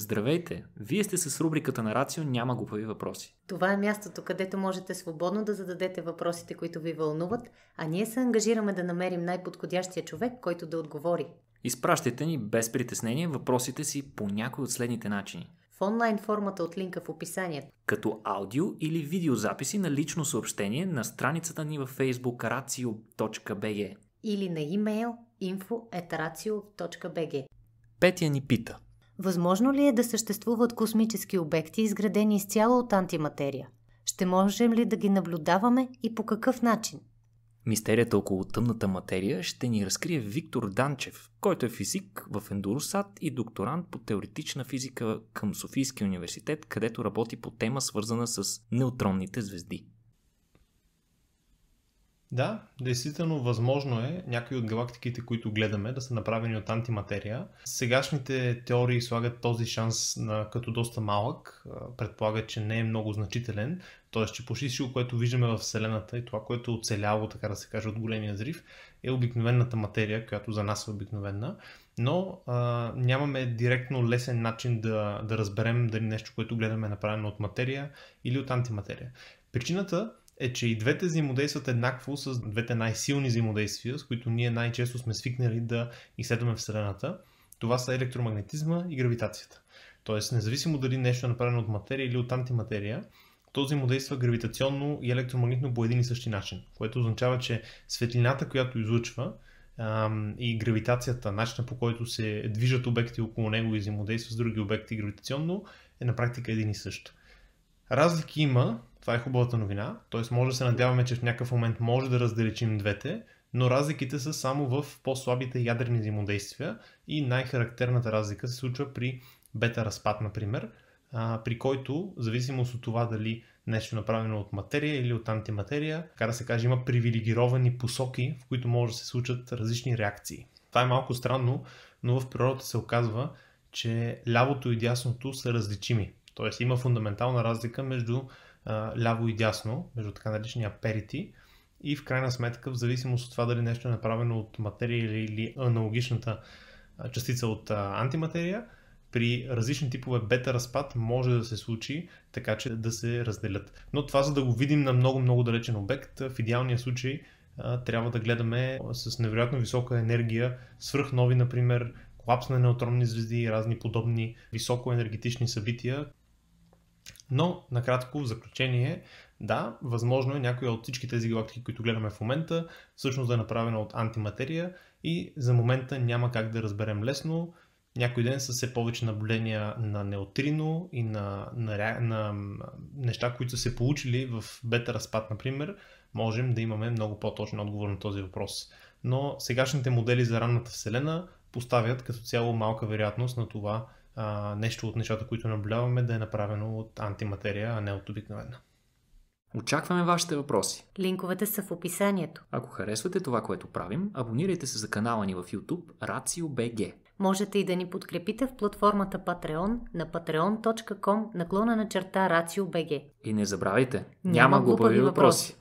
Здравейте! Вие сте с рубриката на Рацио Няма глупави въпроси. Това е мястото, където можете свободно да зададете въпросите, които ви вълнуват, а ние се ангажираме да намерим най-подходящия човек, който да отговори. Изпращайте ни без притеснение въпросите си по някой от следните начини. В онлайн формата от линка в описанието. Като аудио или видеозаписи на лично съобщение на страницата ни във Facebook racio.bg или на имейл info.racio.bg Петя ни пита – Възможно ли е да съществуват космически обекти, изградени изцяло от антиматерия? Ще можем ли да ги наблюдаваме и по какъв начин? Мистерията около тъмната материя ще ни разкрие Виктор Данчев, който е физик в Ендуросат и докторант по теоретична физика към Софийския университет, където работи по тема свързана с неутронните звезди. Да, действително възможно е някои от галактиките, които гледаме, да са направени от антиматерия. Сегашните теории слагат този шанс на, като доста малък, предполагат, че не е много значителен, т.е. че почти всичко, което виждаме в Вселената и това, което е оцеляло, така да се каже, от големия зрив, е обикновената материя, която за нас е обикновена, но а, нямаме директно лесен начин да, да разберем дали нещо, което гледаме е направено от материя или от антиматерия. Причината е, че и двете взаимодействат еднакво с двете най-силни взаимодействия, с които ние най-често сме свикнали да изследваме Вселената. Това са електромагнетизма и гравитацията. Тоест, независимо дали нещо е направено от материя или от антиматерия, то взаимодейства гравитационно и електромагнитно по един и същи начин, което означава, че светлината, която излъчва, и гравитацията, начина по който се движат обекти около него и взаимодейства с други обекти гравитационно, е на практика един и същ. Разлики има, това е хубавата новина, т.е. може да се надяваме, че в някакъв момент може да разделичим двете, но разликите са само в по-слабите ядрени взаимодействия и най-характерната разлика се случва при бета разпад, например, при който, зависимост от това дали нещо е направено от материя или от антиматерия, така да се каже, има привилегировани посоки, в които може да се случат различни реакции. Това е малко странно, но в природата се оказва, че лявото и дясното са различими. Тоест има фундаментална разлика между а, ляво и дясно, между така наречения перити и в крайна сметка, в зависимост от това дали нещо е направено от материя или, или аналогичната частица от а, антиматерия, при различни типове бета разпад може да се случи така, че да се разделят. Но това, за да го видим на много-много далечен обект, в идеалния случай трябва да гледаме с невероятно висока енергия свръхнови, например, колапс на неутронни звезди и разни подобни високоенергетични събития, но, накратко, в заключение, да, възможно е някоя от всички тези галактики, които гледаме в момента, всъщност да е направена от антиматерия и за момента няма как да разберем лесно. Някой ден с все повече наблюдения на неутрино и на, на, на, на неща, които са се получили в бета разпад, например, можем да имаме много по-точен отговор на този въпрос. Но сегашните модели за ранната Вселена поставят като цяло малка вероятност на това а, нещо от нещата, които наблюдаваме, да е направено от антиматерия, а не от обикновена. Очакваме вашите въпроси. Линковете са в описанието. Ако харесвате това, което правим, абонирайте се за канала ни в YouTube RACIO.BG. Можете и да ни подкрепите в платформата Patreon на patreon.com наклона на черта RACIO.BG. И не забравяйте, няма, няма глупави въпроси. въпроси.